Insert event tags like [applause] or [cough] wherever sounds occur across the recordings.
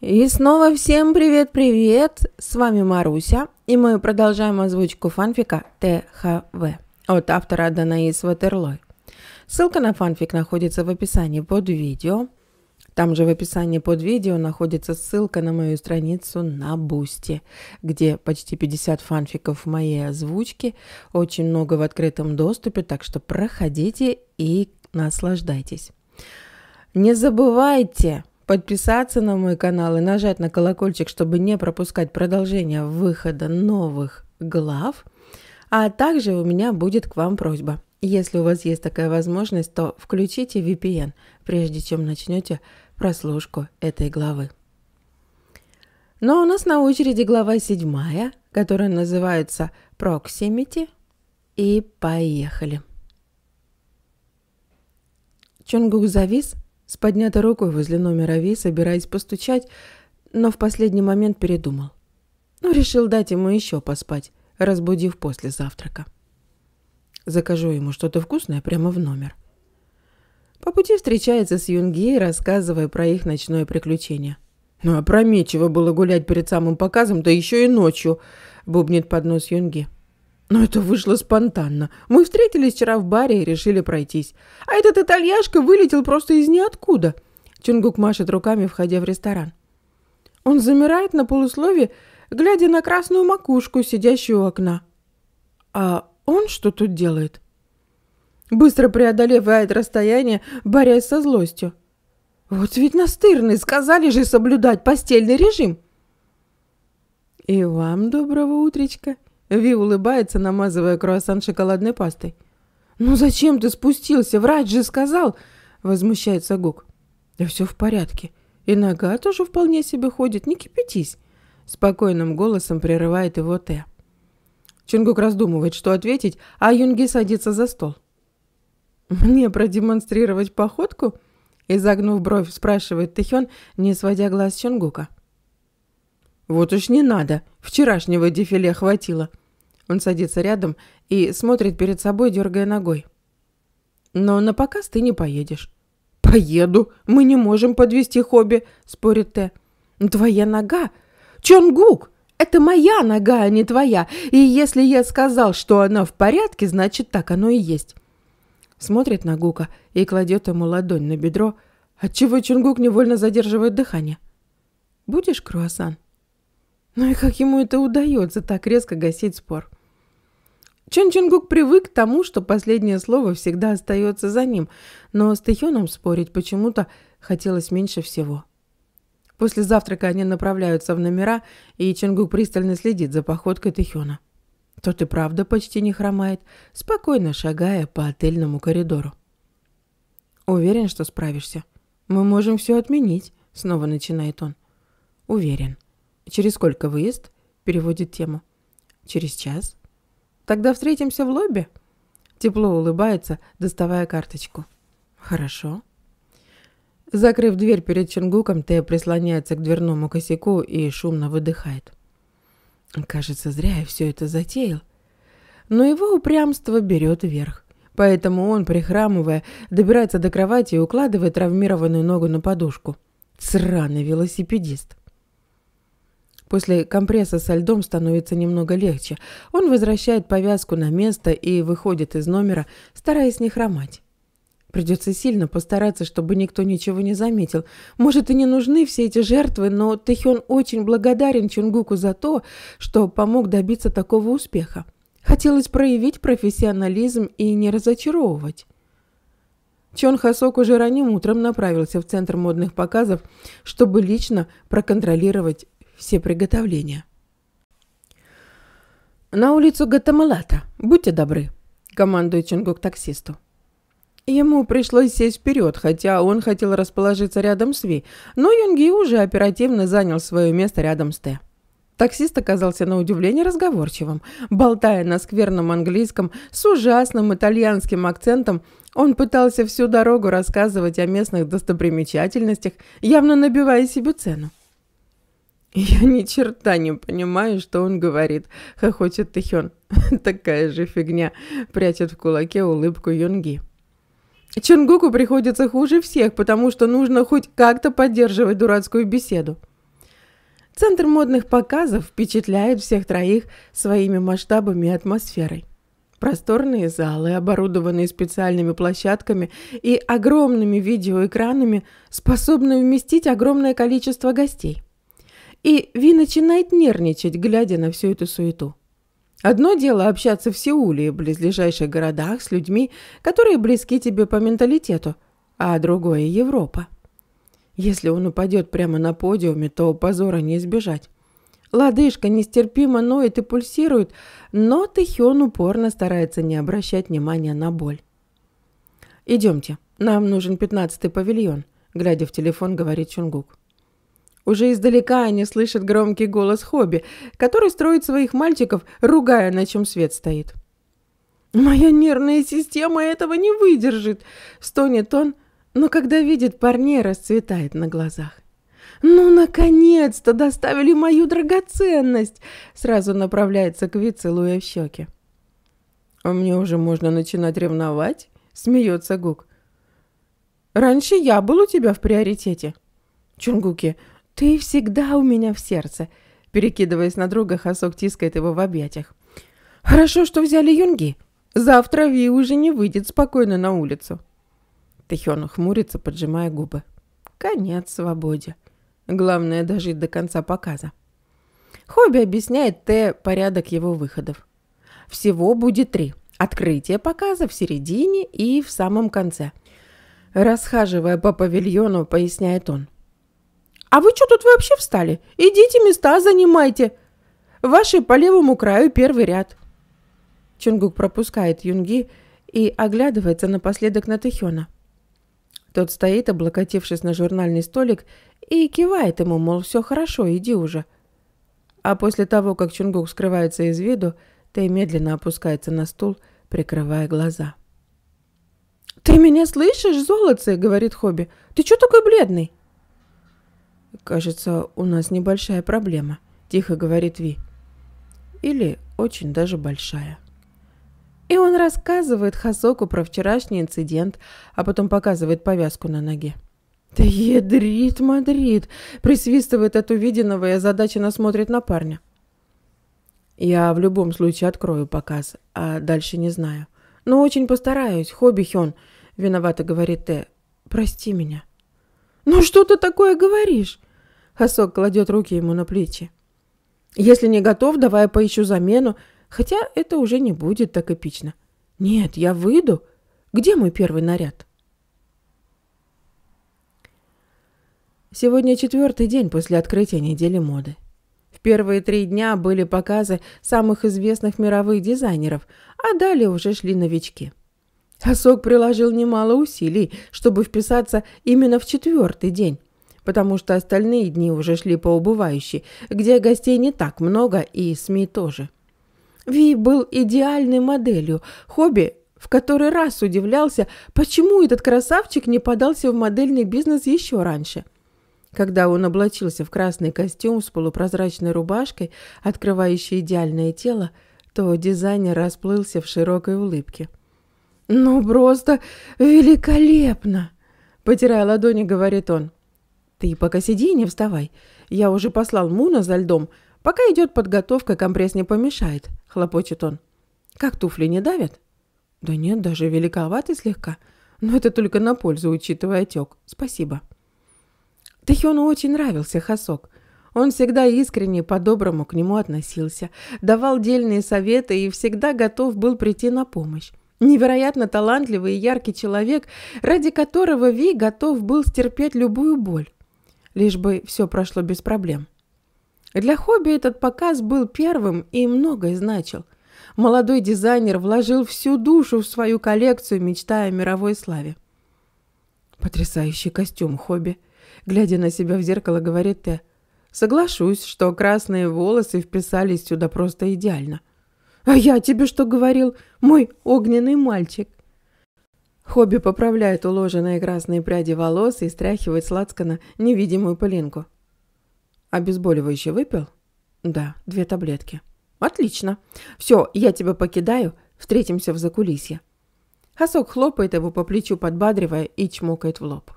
И снова всем привет-привет! С вами Маруся, и мы продолжаем озвучку фанфика ТХВ от автора Данаис Ватерлой. Ссылка на фанфик находится в описании под видео. Там же в описании под видео находится ссылка на мою страницу на Бусти, где почти 50 фанфиков моей озвучки, очень много в открытом доступе, так что проходите и наслаждайтесь. Не забывайте подписаться на мой канал и нажать на колокольчик, чтобы не пропускать продолжение выхода новых глав. А также у меня будет к вам просьба. Если у вас есть такая возможность, то включите VPN, прежде чем начнете прослушку этой главы. Но ну, а у нас на очереди глава 7, которая называется «Proximity». И поехали. Чонгук завис, с поднятой рукой возле номера Ви, собираясь постучать, но в последний момент передумал. Ну, решил дать ему еще поспать, разбудив после завтрака. Закажу ему что-то вкусное прямо в номер. По пути встречается с Юнги, рассказывая про их ночное приключение. «Ну, опрометчиво а было гулять перед самым показом, да еще и ночью», — бубнит под нос Юнги. Но это вышло спонтанно. Мы встретились вчера в баре и решили пройтись. А этот итальяшка вылетел просто из ниоткуда. Чунгук машет руками, входя в ресторан. Он замирает на полуслове, глядя на красную макушку, сидящую у окна. А он что тут делает? Быстро преодолевает расстояние, борясь со злостью. Вот ведь настырный, сказали же соблюдать постельный режим. И вам доброго утречка. Ви улыбается, намазывая круассан шоколадной пастой. «Ну зачем ты спустился? Врач же сказал!» Возмущается Гук. «Да все в порядке. И нога тоже вполне себе ходит, не кипятись!» Спокойным голосом прерывает его Т. Чунгук раздумывает, что ответить, а Юнги садится за стол. «Мне продемонстрировать походку?» Изогнув бровь, спрашивает Тэхён, не сводя глаз с Чунгука. «Вот уж не надо. Вчерашнего дефиле хватило», он садится рядом и смотрит перед собой, дергая ногой. «Но на показ ты не поедешь». «Поеду. Мы не можем подвести хобби», — спорит Т. «Твоя нога? Чонгук! Это моя нога, а не твоя. И если я сказал, что она в порядке, значит, так оно и есть». Смотрит на Гука и кладет ему ладонь на бедро, отчего Чунгук невольно задерживает дыхание. «Будешь круассан?» Ну и как ему это удается так резко гасить спор? Чон Чонгук привык к тому, что последнее слово всегда остается за ним, но с Тэхёном спорить почему-то хотелось меньше всего. После завтрака они направляются в номера, и Чонгук пристально следит за походкой Тэхёна. Тот и правда почти не хромает, спокойно шагая по отельному коридору. «Уверен, что справишься. Мы можем все отменить», — снова начинает он. «Уверен». «Через сколько выезд?» — переводит тему. «Через час». Тогда встретимся в лобби?» Тепло улыбается, доставая карточку. «Хорошо». Закрыв дверь перед Чингуком, Тея прислоняется к дверному косяку и шумно выдыхает. Кажется, зря я все это затеял. Но его упрямство берет верх. Поэтому он, прихрамывая, добирается до кровати и укладывает травмированную ногу на подушку. Сраный велосипедист. После компресса со льдом становится немного легче. Он возвращает повязку на место и выходит из номера, стараясь не хромать. Придется сильно постараться, чтобы никто ничего не заметил. Может, и не нужны все эти жертвы, но Тэхён очень благодарен Чунгуку за то, что помог добиться такого успеха. Хотелось проявить профессионализм и не разочаровывать. Чон Хасок уже ранним утром направился в центр модных показов, чтобы лично проконтролировать все приготовления. «На улицу Гатамалата, будьте добры», — командует Чингук таксисту. Ему пришлось сесть вперед, хотя он хотел расположиться рядом с Ви, но Юнги уже оперативно занял свое место рядом с Т. Таксист оказался на удивление разговорчивым. Болтая на скверном английском с ужасным итальянским акцентом, он пытался всю дорогу рассказывать о местных достопримечательностях, явно набивая себе цену. [laughs] «Я ни черта не понимаю, что он говорит», — хохочет Тэхён. [laughs] Такая же фигня прячет в кулаке улыбку Юнги. Чунгуку приходится хуже всех, потому что нужно хоть как-то поддерживать дурацкую беседу. Центр модных показов впечатляет всех троих своими масштабами и атмосферой. Просторные залы, оборудованные специальными площадками и огромными видеоэкранами, способны вместить огромное количество гостей и Ви начинает нервничать, глядя на всю эту суету. Одно дело общаться в Сеуле и близлежащих городах с людьми, которые близки тебе по менталитету, а другое – Европа. Если он упадет прямо на подиуме, то позора не избежать. Лодыжка нестерпимо ноет и пульсирует, но Тэхён упорно старается не обращать внимания на боль. «Идемте, нам нужен пятнадцатый павильон», – глядя в телефон, говорит Чунгук. Уже издалека они слышат громкий голос Хобби, который строит своих мальчиков, ругая, на чем свет стоит. «Моя нервная система этого не выдержит!» – стонет он, но когда видит парней, расцветает на глазах. «Ну, наконец-то доставили мою драгоценность!» Сразу направляется к Ви, целуя в щеки. «А мне уже можно начинать ревновать?» Смеется Гук. «Раньше я был у тебя в приоритете». Чунгуки, «Ты всегда у меня в сердце!» Перекидываясь на друга, Хасок тискает его в объятиях. «Хорошо, что взяли юнги. Завтра Ви уже не выйдет спокойно на улицу». Тэхён хмурится, поджимая губы. «Конец свободе. Главное дожить до конца показа». Хобби объясняет Т порядок его выходов. Всего будет три. Открытие показа в середине и в самом конце. Расхаживая по павильону, поясняет он – «А вы что тут вообще встали? Идите места занимайте! Ваши по левому краю первый ряд!» Чунгук пропускает Юнги и оглядывается напоследок на Тэхёна. Тот стоит, облокотившись на журнальный столик, и кивает ему, мол, все хорошо, иди уже. А после того, как Чунгук скрывается из виду, Тэй медленно опускается на стул, прикрывая глаза. «Ты меня слышишь, золотце?» — говорит Хобби. «Ты чё такой бледный?» «Кажется, у нас небольшая проблема», – тихо говорит Ви. «Или очень даже большая». И он рассказывает Хасоку про вчерашний инцидент, а потом показывает повязку на ноге. «Да ядрит Мадрид!» – присвистывает от увиденного и озадаченно смотрит на парня. «Я в любом случае открою показ, а дальше не знаю. Но очень постараюсь, Хобби Хён», – виновато говорит Т. «Прости меня». «Ну что ты такое говоришь?» Хасок кладет руки ему на плечи. «Если не готов, давай я поищу замену, хотя это уже не будет так эпично. Нет, я выйду. Где мой первый наряд?» Сегодня четвертый день после открытия недели моды. В первые три дня были показы самых известных мировых дизайнеров, а далее уже шли новички. Хасок приложил немало усилий, чтобы вписаться именно в четвертый день, потому что остальные дни уже шли по убывающей, где гостей не так много и СМИ тоже. Ви был идеальной моделью, хобби в который раз удивлялся, почему этот красавчик не подался в модельный бизнес еще раньше. Когда он облачился в красный костюм с полупрозрачной рубашкой, открывающей идеальное тело, то дизайнер расплылся в широкой улыбке. «Ну, просто великолепно!» – потирая ладони, говорит он. «Ты пока сиди и не вставай. Я уже послал Муна за льдом. Пока идет подготовка, компресс не помешает», — хлопочет он. «Как туфли не давят?» «Да нет, даже великоваты слегка. Но это только на пользу, учитывая отек. Спасибо». Тэхёну очень нравился Хасок. Он всегда искренне по-доброму к нему относился, давал дельные советы и всегда готов был прийти на помощь. Невероятно талантливый и яркий человек, ради которого Ви готов был стерпеть любую боль лишь бы все прошло без проблем. Для хобби этот показ был первым и многое значил. Молодой дизайнер вложил всю душу в свою коллекцию, мечтая о мировой славе. «Потрясающий костюм хобби», — глядя на себя в зеркало, говорит Те. «Соглашусь, что красные волосы вписались сюда просто идеально». «А я тебе что говорил, мой огненный мальчик?» Хобби поправляет уложенные красные пряди волос и стряхивает с лацкана невидимую пылинку. «Обезболивающее выпил?» «Да, две таблетки». «Отлично. Все, я тебя покидаю. Встретимся в закулисье». Хасок хлопает его по плечу, подбадривая, и чмокает в лоб.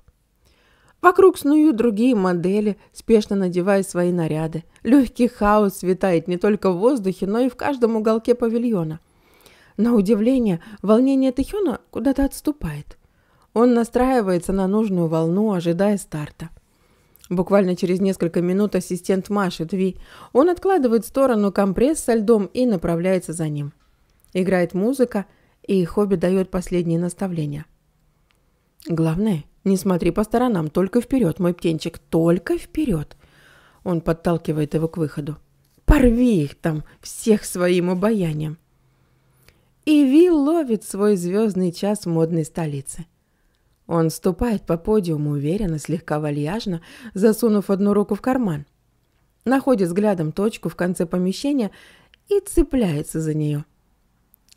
Вокруг снуют другие модели, спешно надевая свои наряды. Легкий хаос витает не только в воздухе, но и в каждом уголке павильона – на удивление, волнение Тэхёна куда-то отступает. Он настраивается на нужную волну, ожидая старта. Буквально через несколько минут ассистент машет Ви. Он откладывает в сторону компресс со льдом и направляется за ним. Играет музыка, и Хобби дает последние наставления. «Главное, не смотри по сторонам, только вперед, мой птенчик, только вперед!» Он подталкивает его к выходу. «Порви их там, всех своим обаянием!» И Вил ловит свой звездный час в модной столице. Он ступает по подиуму уверенно, слегка вальяжно, засунув одну руку в карман. Находит взглядом точку в конце помещения и цепляется за нее.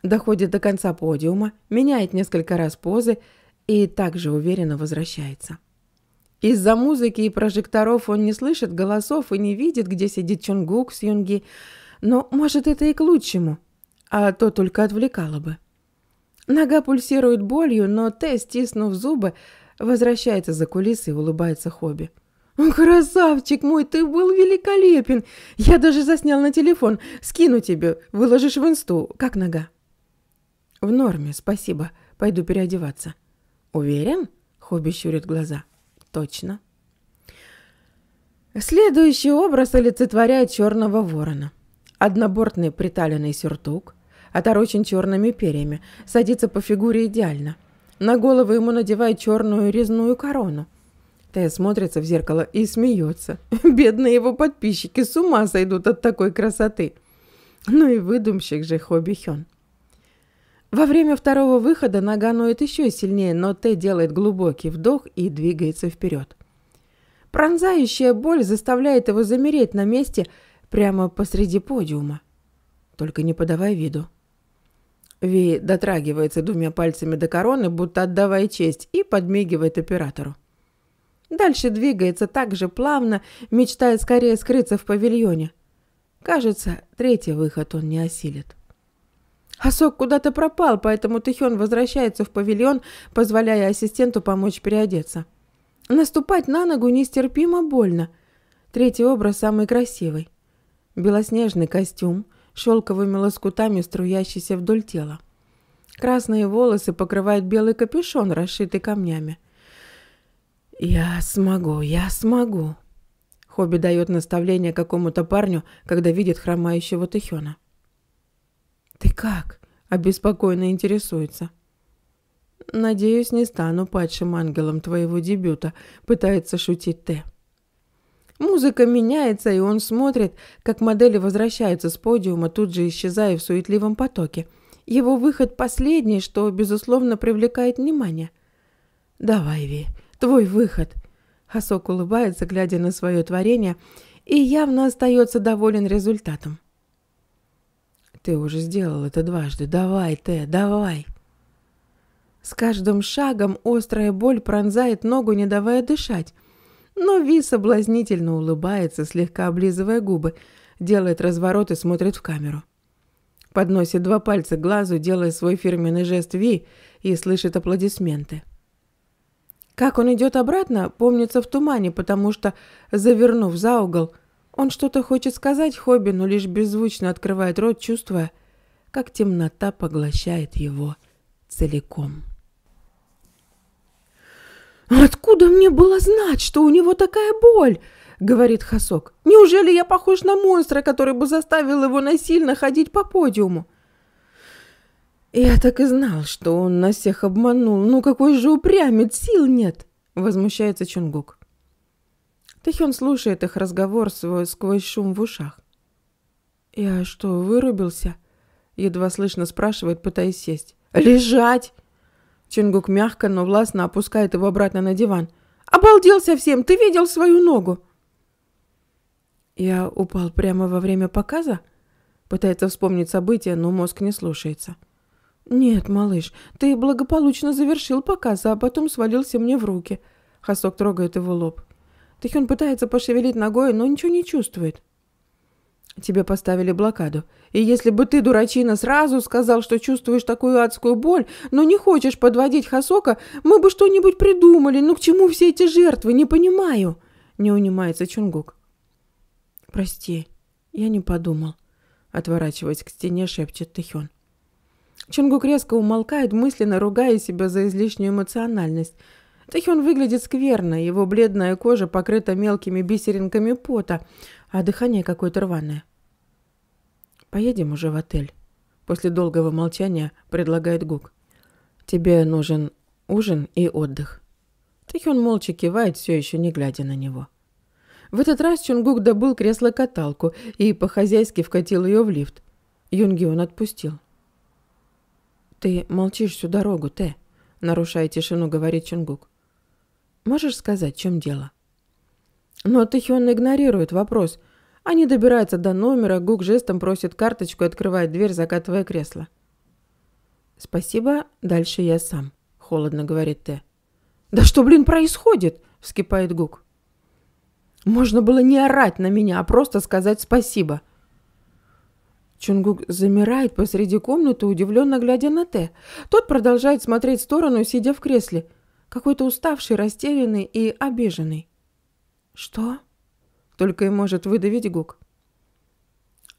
Доходит до конца подиума, меняет несколько раз позы и также уверенно возвращается. Из-за музыки и прожекторов он не слышит голосов и не видит, где сидит Чонгук с Юнги, но, может, это и к лучшему – а то только отвлекало бы. Нога пульсирует болью, но Т, стиснув зубы, возвращается за кулисы и улыбается Хобби. «Красавчик мой, ты был великолепен! Я даже заснял на телефон. Скину тебе, выложишь в инсту. Как нога?» «В норме, спасибо. Пойду переодеваться». «Уверен?» — Хобби щурит глаза. «Точно». Следующий образ олицетворяет черного ворона. Однобортный приталенный сюртук — оторочен а черными перьями, садится по фигуре идеально. На голову ему надевают черную резную корону. Тея смотрится в зеркало и смеется. [laughs] Бедные его подписчики с ума сойдут от такой красоты. Ну и выдумщик же Хоби Хён. Во время второго выхода нога ноет еще сильнее, но Тэ делает глубокий вдох и двигается вперед. Пронзающая боль заставляет его замереть на месте прямо посреди подиума. Только не подавай виду. Ви дотрагивается двумя пальцами до короны, будто отдавая честь, и подмигивает оператору. Дальше двигается так же плавно, мечтая скорее скрыться в павильоне. Кажется, третий выход он не осилит. Асок куда-то пропал, поэтому Тихён возвращается в павильон, позволяя ассистенту помочь переодеться. Наступать на ногу нестерпимо больно. Третий образ самый красивый. Белоснежный костюм, шелковыми лоскутами, струящейся вдоль тела. Красные волосы покрывают белый капюшон, расшитый камнями. «Я смогу, я смогу!» Хобби дает наставление какому-то парню, когда видит хромающего Тэхёна. «Ты как?» – обеспокоенно интересуется. «Надеюсь, не стану падшим ангелом твоего дебюта», – пытается шутить Тэ. Музыка меняется, и он смотрит, как модели возвращаются с подиума, тут же исчезая в суетливом потоке. Его выход последний, что, безусловно, привлекает внимание. «Давай, Ви, твой выход!» Хасок улыбается, глядя на свое творение, и явно остается доволен результатом. «Ты уже сделал это дважды. Давай, Т, давай!» С каждым шагом острая боль пронзает ногу, не давая дышать. Но Ви соблазнительно улыбается, слегка облизывая губы, делает разворот и смотрит в камеру. Подносит два пальца к глазу, делая свой фирменный жест Ви и слышит аплодисменты. Как он идет обратно, помнится в тумане, потому что, завернув за угол, он что-то хочет сказать Хобби, но лишь беззвучно открывает рот, чувствуя, как темнота поглощает его целиком. «А «Откуда мне было знать, что у него такая боль?» — говорит Хасок. «Неужели я похож на монстра, который бы заставил его насильно ходить по подиуму?» «Я так и знал, что он нас всех обманул. Ну какой же упрямец, сил нет!» — возмущается Чунгук. Тэхён слушает их разговор свой сквозь шум в ушах. «Я что, вырубился?» — едва слышно спрашивает, пытаясь сесть. «Лежать!» Чингук мягко, но властно опускает его обратно на диван. «Обалдел совсем! Ты видел свою ногу!» «Я упал прямо во время показа?» Пытается вспомнить событие, но мозг не слушается. «Нет, малыш, ты благополучно завершил показ, а потом свалился мне в руки». Хасок трогает его лоб. Тихюн пытается пошевелить ногой, но ничего не чувствует. Тебе поставили блокаду. И если бы ты, дурачина, сразу сказал, что чувствуешь такую адскую боль, но не хочешь подводить Хасока, мы бы что-нибудь придумали. Ну к чему все эти жертвы? Не понимаю. Не унимается Чунгук. Прости, я не подумал. Отворачиваясь к стене, шепчет Тэхён. Чунгук резко умолкает, мысленно ругая себя за излишнюю эмоциональность. Тэхён выглядит скверно, его бледная кожа покрыта мелкими бисеринками пота а дыхание какое-то рваное. «Поедем уже в отель», — после долгого молчания предлагает Гук. «Тебе нужен ужин и отдых». Тэхён молча кивает, все еще не глядя на него. В этот раз Чунгук добыл кресло-каталку и по-хозяйски вкатил ее в лифт. Юнги он отпустил. «Ты молчишь всю дорогу, Тэ», — нарушая тишину, говорит Чунгук. «Можешь сказать, в чем дело?» Но ну, а Тэхён игнорирует вопрос. Они а добираются до номера, Гук жестом просит карточку и открывает дверь, закатывая кресло. «Спасибо, дальше я сам», — холодно говорит Т. «Да что, блин, происходит?» — вскипает Гук. «Можно было не орать на меня, а просто сказать спасибо». Чунгук замирает посреди комнаты, удивленно глядя на Т. Тот продолжает смотреть в сторону, сидя в кресле, какой-то уставший, растерянный и обиженный. «Что?» — только и может выдавить Гук.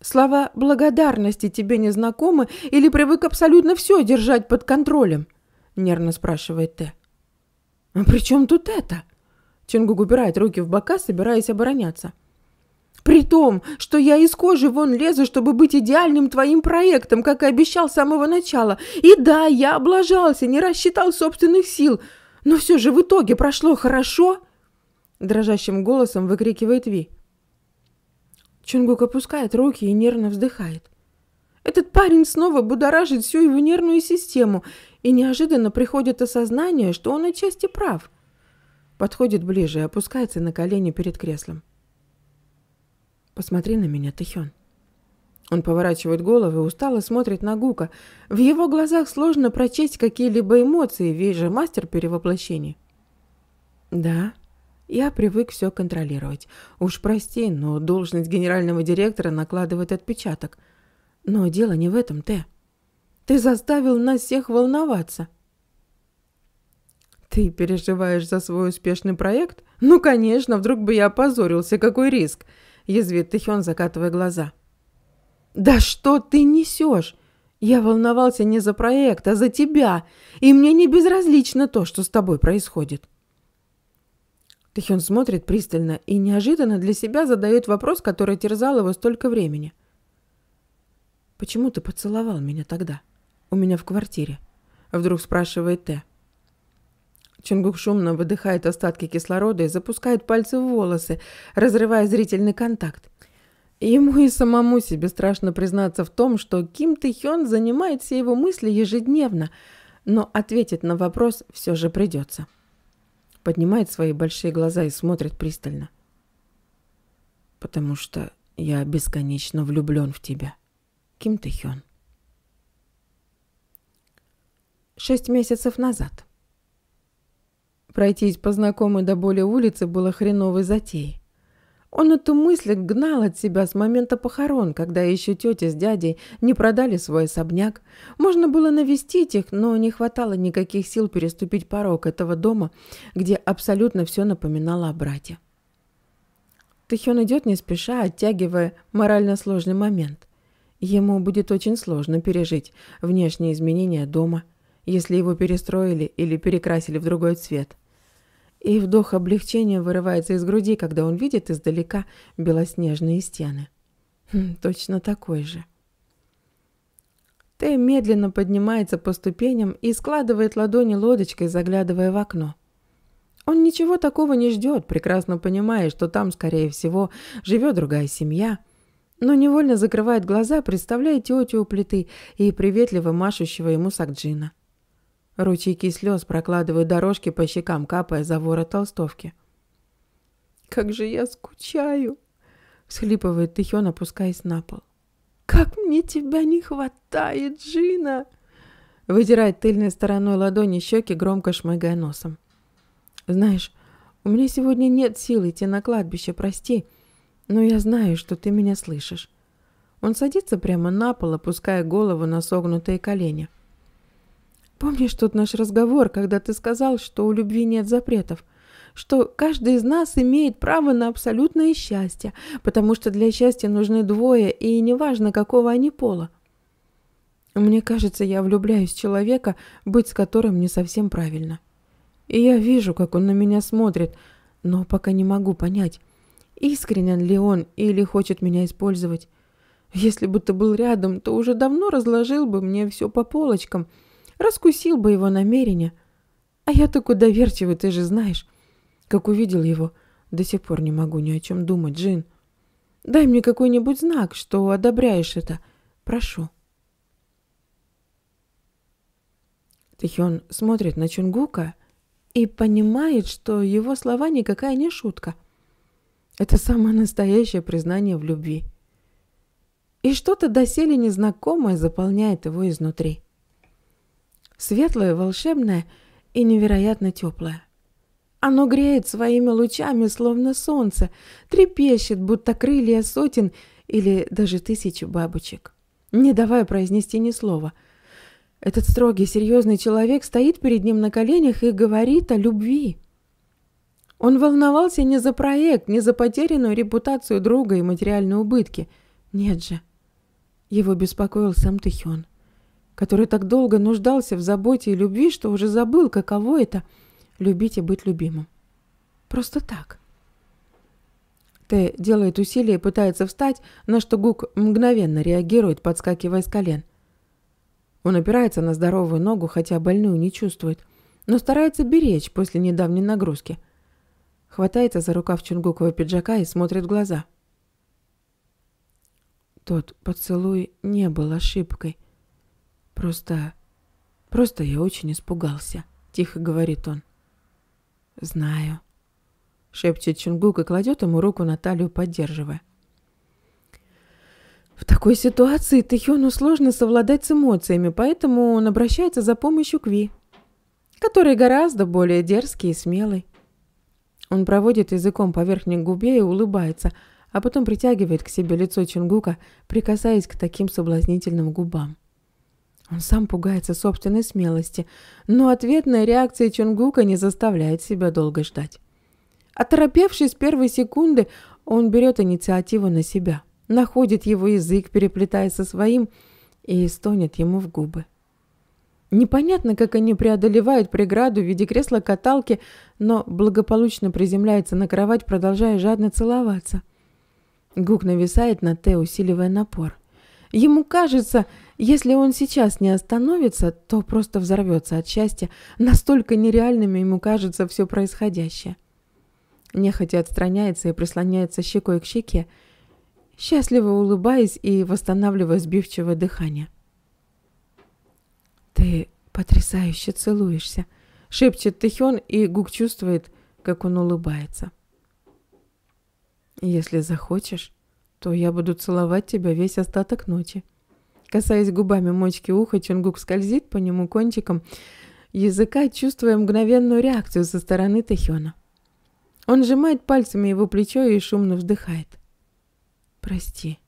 «Слова благодарности тебе не знакомы или привык абсолютно все держать под контролем?» — нервно спрашивает Т. «А при чем тут это?» Чингук убирает руки в бока, собираясь обороняться. «При том, что я из кожи вон лезу, чтобы быть идеальным твоим проектом, как и обещал с самого начала. И да, я облажался, не рассчитал собственных сил, но все же в итоге прошло хорошо». – дрожащим голосом выкрикивает Ви. Чунгук опускает руки и нервно вздыхает. Этот парень снова будоражит всю его нервную систему, и неожиданно приходит осознание, что он отчасти прав. Подходит ближе и опускается на колени перед креслом. «Посмотри на меня, Тэхён». Он поворачивает голову и устало смотрит на Гука. В его глазах сложно прочесть какие-либо эмоции, ведь же мастер перевоплощений. «Да», я привык все контролировать. Уж прости, но должность генерального директора накладывает отпечаток. Но дело не в этом, Т. Ты заставил нас всех волноваться. Ты переживаешь за свой успешный проект? Ну, конечно, вдруг бы я опозорился, какой риск? Язвит Тэхён, закатывая глаза. Да что ты несешь? Я волновался не за проект, а за тебя, и мне не безразлично то, что с тобой происходит. Тэхён смотрит пристально и неожиданно для себя задает вопрос, который терзал его столько времени. «Почему ты поцеловал меня тогда? У меня в квартире?» Вдруг спрашивает Тэ. Чунгук шумно выдыхает остатки кислорода и запускает пальцы в волосы, разрывая зрительный контакт. Ему и самому себе страшно признаться в том, что Ким Тэ занимает все его мысли ежедневно, но ответить на вопрос все же придется поднимает свои большие глаза и смотрит пристально. «Потому что я бесконечно влюблен в тебя, Ким Ты Хён». Шесть месяцев назад. Пройтись по знакомой до боли улице было хреновой затеей. Он эту мысль гнал от себя с момента похорон, когда еще тетя с дядей не продали свой особняк. Можно было навестить их, но не хватало никаких сил переступить порог этого дома, где абсолютно все напоминало о брате. Тэхён идет не спеша, оттягивая морально сложный момент. Ему будет очень сложно пережить внешние изменения дома, если его перестроили или перекрасили в другой цвет – и вдох облегчения вырывается из груди, когда он видит издалека белоснежные стены. Хм, точно такой же. Тэ медленно поднимается по ступеням и складывает ладони лодочкой, заглядывая в окно. Он ничего такого не ждет, прекрасно понимая, что там, скорее всего, живет другая семья. Но невольно закрывает глаза, представляя тетю у плиты и приветливо машущего ему Сакджина. — Ручейки слез прокладывают дорожки по щекам, капая за ворот толстовки. «Как же я скучаю!» — всхлипывает Тихен, опускаясь на пол. «Как мне тебя не хватает, Джина!» Выдирает тыльной стороной ладони щеки, громко шмыгая носом. «Знаешь, у меня сегодня нет сил идти на кладбище, прости, но я знаю, что ты меня слышишь». Он садится прямо на пол, опуская голову на согнутые колени. Помнишь тот наш разговор, когда ты сказал, что у любви нет запретов? Что каждый из нас имеет право на абсолютное счастье, потому что для счастья нужны двое, и неважно, какого они пола. Мне кажется, я влюбляюсь в человека, быть с которым не совсем правильно. И я вижу, как он на меня смотрит, но пока не могу понять, искренен ли он или хочет меня использовать. Если бы ты был рядом, то уже давно разложил бы мне все по полочкам – раскусил бы его намерение, А я такой доверчивый, ты же знаешь. Как увидел его, до сих пор не могу ни о чем думать, Джин. Дай мне какой-нибудь знак, что одобряешь это. Прошу. Тэхён смотрит на Чунгука и понимает, что его слова никакая не шутка. Это самое настоящее признание в любви. И что-то доселе незнакомое заполняет его изнутри светлое, волшебное и невероятно теплое. Оно греет своими лучами, словно солнце, трепещет, будто крылья сотен или даже тысячи бабочек, не давая произнести ни слова. Этот строгий, серьезный человек стоит перед ним на коленях и говорит о любви. Он волновался не за проект, не за потерянную репутацию друга и материальные убытки. Нет же. Его беспокоил сам Тихён который так долго нуждался в заботе и любви, что уже забыл, каково это – любить и быть любимым. Просто так. Т делает усилие и пытается встать, на что Гук мгновенно реагирует, подскакивая с колен. Он опирается на здоровую ногу, хотя больную не чувствует, но старается беречь после недавней нагрузки. Хватается за рукав Чунгукова пиджака и смотрит в глаза. Тот поцелуй не был ошибкой. «Просто... просто я очень испугался», — тихо говорит он. «Знаю», — шепчет Чунгук и кладет ему руку на талию, поддерживая. В такой ситуации Тэхёну сложно совладать с эмоциями, поэтому он обращается за помощью к Ви, который гораздо более дерзкий и смелый. Он проводит языком по верхней губе и улыбается, а потом притягивает к себе лицо Чунгука, прикасаясь к таким соблазнительным губам. Он сам пугается собственной смелости, но ответная реакция Чунгука не заставляет себя долго ждать. Оторопевший с первой секунды, он берет инициативу на себя, находит его язык, переплетая со своим, и стонет ему в губы. Непонятно, как они преодолевают преграду в виде кресла-каталки, но благополучно приземляется на кровать, продолжая жадно целоваться. Гук нависает на Т, усиливая напор. Ему кажется, если он сейчас не остановится, то просто взорвется от счастья, настолько нереальными ему кажется все происходящее. Нехотя отстраняется и прислоняется щекой к щеке, счастливо улыбаясь и восстанавливая сбивчивое дыхание. «Ты потрясающе целуешься», — шепчет Тэхён, и Гук чувствует, как он улыбается. «Если захочешь, то я буду целовать тебя весь остаток ночи», — Касаясь губами мочки уха, Чунгук скользит по нему кончиком языка, чувствуя мгновенную реакцию со стороны Тэхёна. Он сжимает пальцами его плечо и шумно вздыхает. «Прости».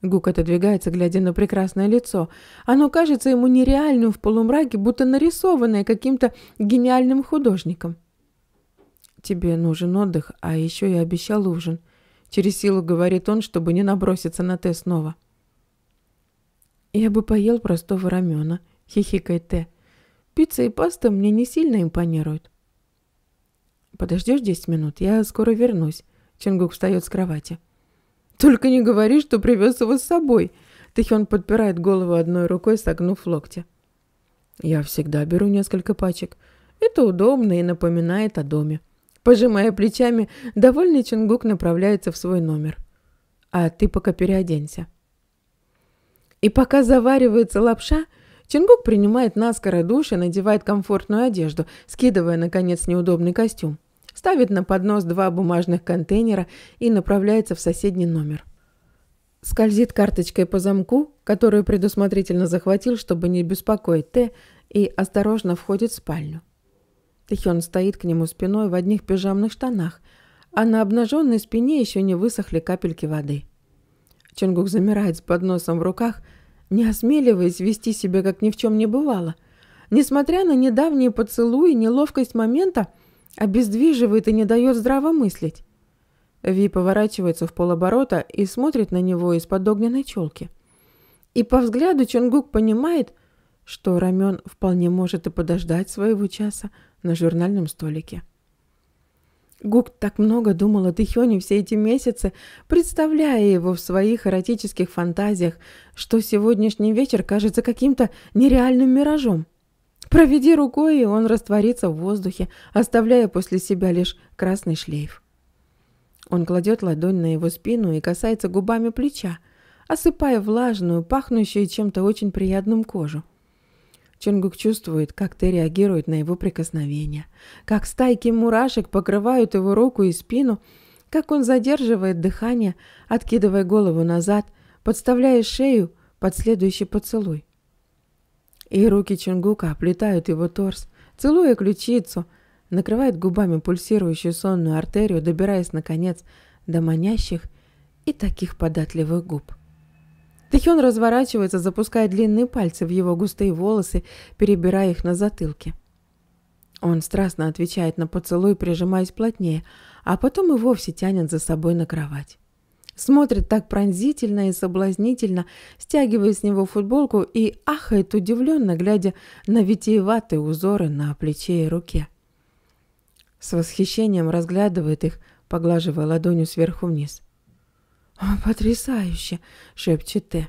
Гук отодвигается, глядя на прекрасное лицо. Оно кажется ему нереальным в полумраке, будто нарисованное каким-то гениальным художником. «Тебе нужен отдых, а еще я обещал ужин». Через силу говорит он, чтобы не наброситься на Тэ снова. «Прости». «Я бы поел простого рамена», — хихикает Т. «Пицца и паста мне не сильно импонируют». «Подождешь десять минут? Я скоро вернусь». Чингук встает с кровати. «Только не говори, что привез его с собой!» Тэхён подпирает голову одной рукой, согнув локти. «Я всегда беру несколько пачек. Это удобно и напоминает о доме». Пожимая плечами, довольный Чингук направляется в свой номер. «А ты пока переоденься». И пока заваривается лапша, Чингук принимает наскоро душ и надевает комфортную одежду, скидывая, наконец, неудобный костюм. Ставит на поднос два бумажных контейнера и направляется в соседний номер. Скользит карточкой по замку, которую предусмотрительно захватил, чтобы не беспокоить Т, и осторожно входит в спальню. Тэхён стоит к нему спиной в одних пижамных штанах, а на обнаженной спине еще не высохли капельки воды – Чонгук замирает с подносом в руках, не осмеливаясь вести себя, как ни в чем не бывало. Несмотря на недавние поцелуи, неловкость момента обездвиживает и не дает здраво мыслить. Ви поворачивается в полоборота и смотрит на него из-под огненной челки. И по взгляду Чонгук понимает, что Рамен вполне может и подождать своего часа на журнальном столике. Гук так много думал о Тихёне все эти месяцы, представляя его в своих эротических фантазиях, что сегодняшний вечер кажется каким-то нереальным миражом. Проведи рукой, и он растворится в воздухе, оставляя после себя лишь красный шлейф. Он кладет ладонь на его спину и касается губами плеча, осыпая влажную, пахнущую чем-то очень приятным кожу. Чунгук чувствует, как Тэ реагирует на его прикосновение, как стайки мурашек покрывают его руку и спину, как он задерживает дыхание, откидывая голову назад, подставляя шею под следующий поцелуй. И руки Чунгука оплетают его торс, целуя ключицу, накрывает губами пульсирующую сонную артерию, добираясь, наконец, до манящих и таких податливых губ. Тэхён разворачивается, запуская длинные пальцы в его густые волосы, перебирая их на затылке. Он страстно отвечает на поцелуй, прижимаясь плотнее, а потом и вовсе тянет за собой на кровать. Смотрит так пронзительно и соблазнительно, стягивая с него футболку и ахает удивленно, глядя на витиеватые узоры на плече и руке. С восхищением разглядывает их, поглаживая ладонью сверху вниз. «А, «Потрясающе!» — шепчет Т.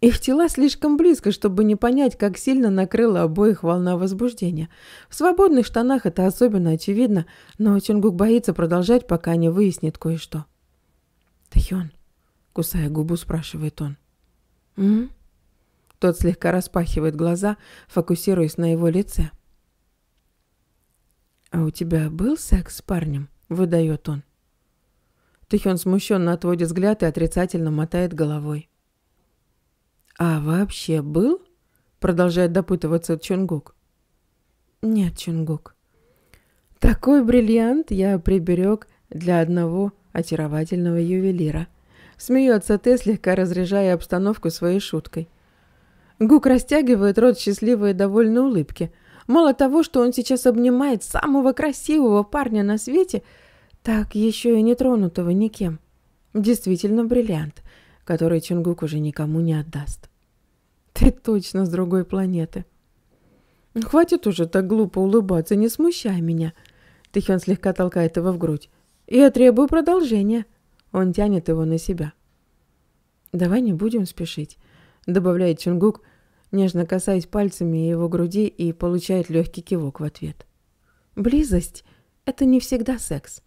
Их тела слишком близко, чтобы не понять, как сильно накрыла обоих волна возбуждения. В свободных штанах это особенно очевидно, но Чунгук боится продолжать, пока не выяснит кое-что. «Тайон», — кусая губу, спрашивает он. «М?», -м Тот слегка распахивает глаза, фокусируясь на его лице. «А у тебя был секс с парнем?» — выдает он. Тэхён смущенно отводит взгляд и отрицательно мотает головой. «А вообще был?» – продолжает допытываться Чунгук. «Нет, Чунгук. Такой бриллиант я приберег для одного очаровательного ювелира». Смеется Тэ, слегка разряжая обстановку своей шуткой. Гук растягивает рот счастливой и довольной улыбки. Мало того, что он сейчас обнимает самого красивого парня на свете – так еще и не тронутого никем. Действительно бриллиант, который Чунгук уже никому не отдаст. Ты точно с другой планеты. Хватит уже так глупо улыбаться, не смущай меня. Тихен слегка толкает его в грудь. Я требую продолжения. Он тянет его на себя. Давай не будем спешить, добавляет Чунгук, нежно касаясь пальцами его груди и получает легкий кивок в ответ. Близость — это не всегда секс.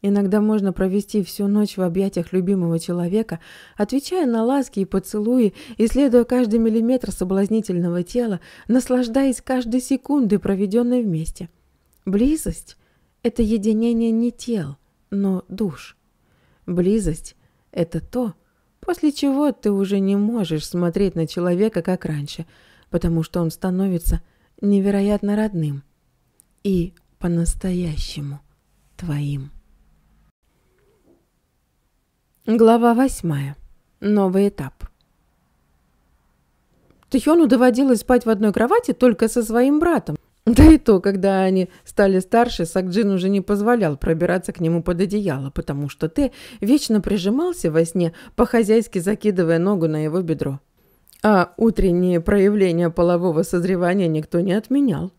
Иногда можно провести всю ночь в объятиях любимого человека, отвечая на ласки и поцелуи, исследуя каждый миллиметр соблазнительного тела, наслаждаясь каждой секундой, проведенной вместе. Близость – это единение не тел, но душ. Близость – это то, после чего ты уже не можешь смотреть на человека, как раньше, потому что он становится невероятно родным и по-настоящему твоим. Глава восьмая. Новый этап. Тихону доводилось спать в одной кровати только со своим братом. Да и то, когда они стали старше, Сакджин уже не позволял пробираться к нему под одеяло, потому что Тэ вечно прижимался во сне, по-хозяйски закидывая ногу на его бедро. А утренние проявления полового созревания никто не отменял.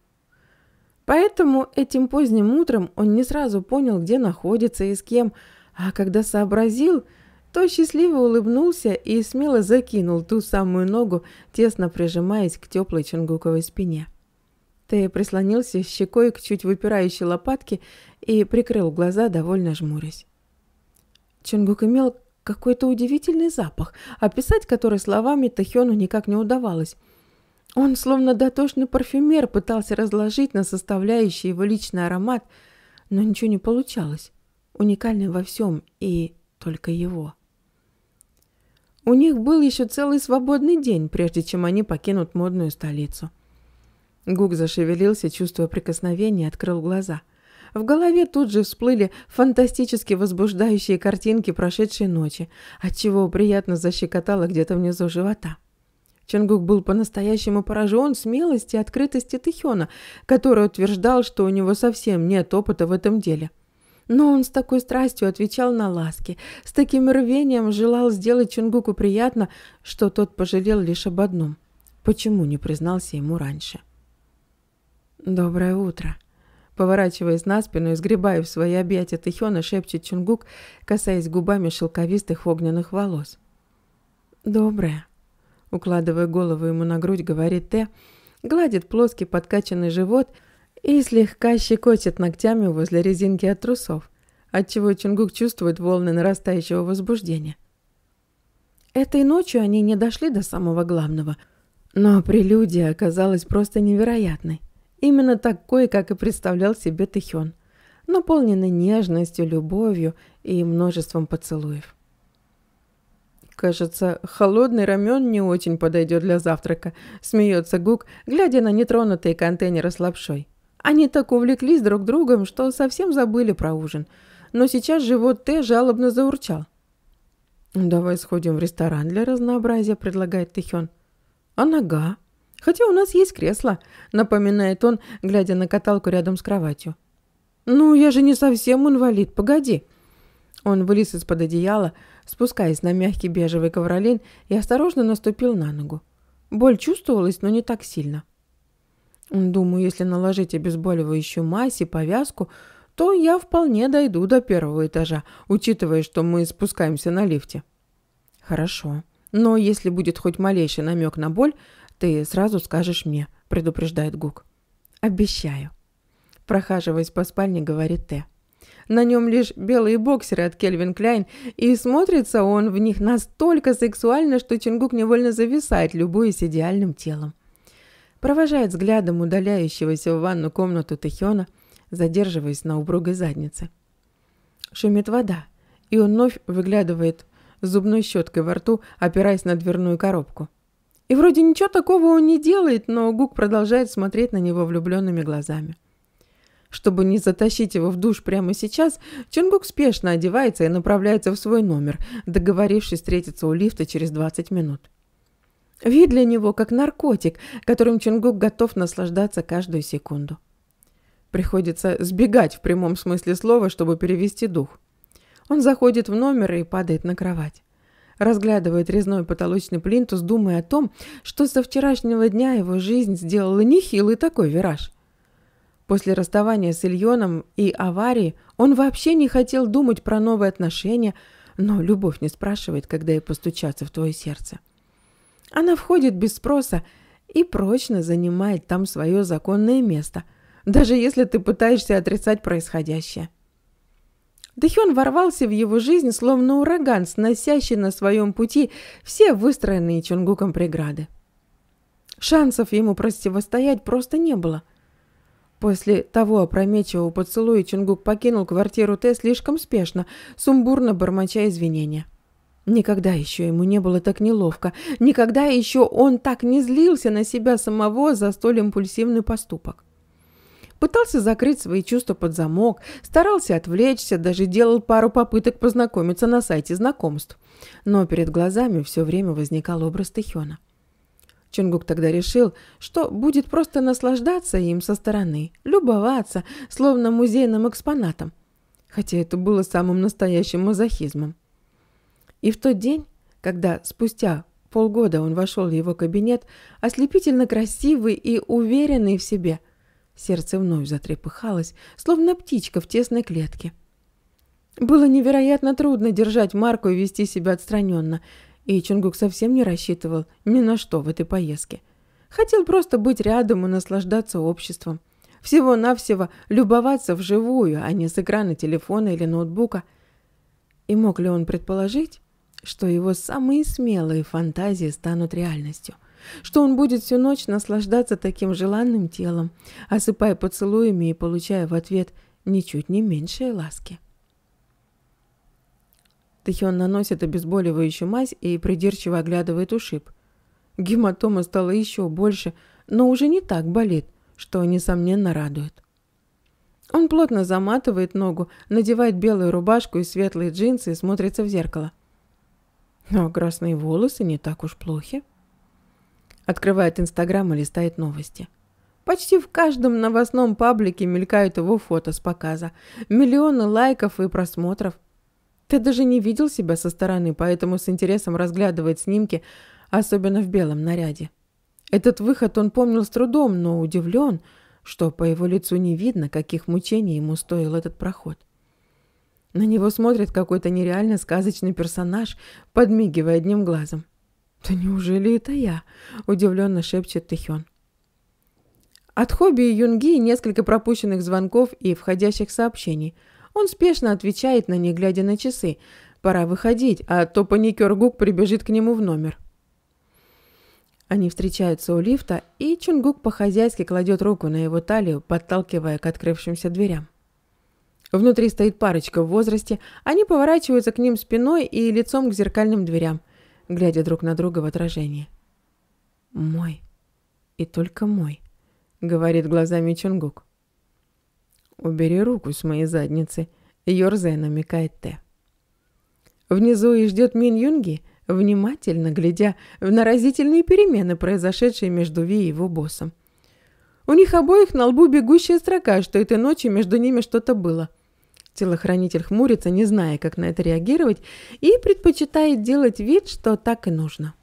Поэтому этим поздним утром он не сразу понял, где находится и с кем, а когда сообразил – то счастливо улыбнулся и смело закинул ту самую ногу, тесно прижимаясь к теплой чунгуковой спине. Тея прислонился щекой к чуть выпирающей лопатке и прикрыл глаза, довольно жмурясь. Чунгук имел какой-то удивительный запах, описать который словами Тахёну никак не удавалось. Он, словно дотошный парфюмер, пытался разложить на составляющие его личный аромат, но ничего не получалось. Уникальный во всем и только его. У них был еще целый свободный день, прежде чем они покинут модную столицу. Гук зашевелился, чувствуя прикосновение, открыл глаза. В голове тут же всплыли фантастически возбуждающие картинки прошедшей ночи, отчего приятно защекотало где-то внизу живота. Чонгук был по-настоящему поражен смелости и открытости Тихёна, который утверждал, что у него совсем нет опыта в этом деле – но он с такой страстью отвечал на ласки, с таким рвением желал сделать Чунгуку приятно, что тот пожалел лишь об одном. Почему не признался ему раньше? «Доброе утро!» Поворачиваясь на спину и сгребая в свои объятия Тэхёна, шепчет Чунгук, касаясь губами шелковистых огненных волос. «Доброе!» Укладывая голову ему на грудь, говорит Тэ, гладит плоский подкачанный живот – и слегка щекочет ногтями возле резинки от трусов, отчего Чунгук чувствует волны нарастающего возбуждения. Этой ночью они не дошли до самого главного, но прелюдия оказалась просто невероятной. Именно такой, как и представлял себе Тэхён, наполненной нежностью, любовью и множеством поцелуев. «Кажется, холодный рамен не очень подойдет для завтрака», – смеется Гук, глядя на нетронутые контейнеры с лапшой. Они так увлеклись друг другом, что совсем забыли про ужин. Но сейчас живот Т жалобно заурчал. «Давай сходим в ресторан для разнообразия», — предлагает Тэхён. «А нога?» «Хотя у нас есть кресло», — напоминает он, глядя на каталку рядом с кроватью. «Ну, я же не совсем инвалид, погоди». Он вылез из-под одеяла, спускаясь на мягкий бежевый ковролин и осторожно наступил на ногу. Боль чувствовалась, но не так сильно. Думаю, если наложить обезболивающую мазь и повязку, то я вполне дойду до первого этажа, учитывая, что мы спускаемся на лифте. Хорошо. Но если будет хоть малейший намек на боль, ты сразу скажешь мне, предупреждает Гук. Обещаю. Прохаживаясь по спальне, говорит Т. На нем лишь белые боксеры от Кельвин Кляйн, и смотрится он в них настолько сексуально, что Чингук невольно зависает, любуясь идеальным телом провожает взглядом удаляющегося в ванну комнату Тэхёна, задерживаясь на убругой заднице. Шумит вода, и он вновь выглядывает зубной щеткой во рту, опираясь на дверную коробку. И вроде ничего такого он не делает, но Гук продолжает смотреть на него влюбленными глазами. Чтобы не затащить его в душ прямо сейчас, Чонгук спешно одевается и направляется в свой номер, договорившись встретиться у лифта через 20 минут. Вид для него как наркотик, которым Чунгук готов наслаждаться каждую секунду. Приходится сбегать в прямом смысле слова, чтобы перевести дух. Он заходит в номер и падает на кровать. Разглядывает резной потолочный плинтус, думая о том, что со вчерашнего дня его жизнь сделала нехилый такой вираж. После расставания с Ильоном и аварии он вообще не хотел думать про новые отношения, но любовь не спрашивает, когда ей постучаться в твое сердце. Она входит без спроса и прочно занимает там свое законное место, даже если ты пытаешься отрицать происходящее. Дэхён ворвался в его жизнь, словно ураган, сносящий на своем пути все выстроенные Чунгуком преграды. Шансов ему противостоять просто не было. После того опрометчивого поцелуя Чунгук покинул квартиру Т слишком спешно, сумбурно бормоча извинения. Никогда еще ему не было так неловко, никогда еще он так не злился на себя самого за столь импульсивный поступок. Пытался закрыть свои чувства под замок, старался отвлечься, даже делал пару попыток познакомиться на сайте знакомств. Но перед глазами все время возникал образ Тэхёна. Чонгук тогда решил, что будет просто наслаждаться им со стороны, любоваться, словно музейным экспонатом. Хотя это было самым настоящим мазохизмом. И в тот день, когда спустя полгода он вошел в его кабинет, ослепительно красивый и уверенный в себе, сердце вновь затрепыхалось, словно птичка в тесной клетке. Было невероятно трудно держать Марку и вести себя отстраненно, и Чунгук совсем не рассчитывал ни на что в этой поездке. Хотел просто быть рядом и наслаждаться обществом. Всего-навсего любоваться вживую, а не с экрана телефона или ноутбука. И мог ли он предположить, что его самые смелые фантазии станут реальностью, что он будет всю ночь наслаждаться таким желанным телом, осыпая поцелуями и получая в ответ ничуть не меньшие ласки. Тэхион наносит обезболивающую мазь и придирчиво оглядывает ушиб. Гематома стала еще больше, но уже не так болит, что, несомненно, радует. Он плотно заматывает ногу, надевает белую рубашку и светлые джинсы и смотрится в зеркало. А красные волосы не так уж плохи. Открывает Инстаграм и листает новости. Почти в каждом новостном паблике мелькают его фото с показа. Миллионы лайков и просмотров. Ты даже не видел себя со стороны, поэтому с интересом разглядывает снимки, особенно в белом наряде. Этот выход он помнил с трудом, но удивлен, что по его лицу не видно, каких мучений ему стоил этот проход. На него смотрит какой-то нереально сказочный персонаж, подмигивая одним глазом. «Да неужели это я?» – удивленно шепчет Тэхён. От хобби Юнги несколько пропущенных звонков и входящих сообщений. Он спешно отвечает на них, глядя на часы. Пора выходить, а то паникер Гук прибежит к нему в номер. Они встречаются у лифта, и Чунгук по-хозяйски кладет руку на его талию, подталкивая к открывшимся дверям. Внутри стоит парочка в возрасте, они поворачиваются к ним спиной и лицом к зеркальным дверям, глядя друг на друга в отражение. «Мой. И только мой», — говорит глазами Чунгук. «Убери руку с моей задницы», — ерзая намекает Т. Внизу и ждет Мин Юнги, внимательно глядя на разительные перемены, произошедшие между Ви и его боссом. У них обоих на лбу бегущая строка, что этой ночью между ними что-то было — Телохранитель хмурится, не зная, как на это реагировать, и предпочитает делать вид, что так и нужно.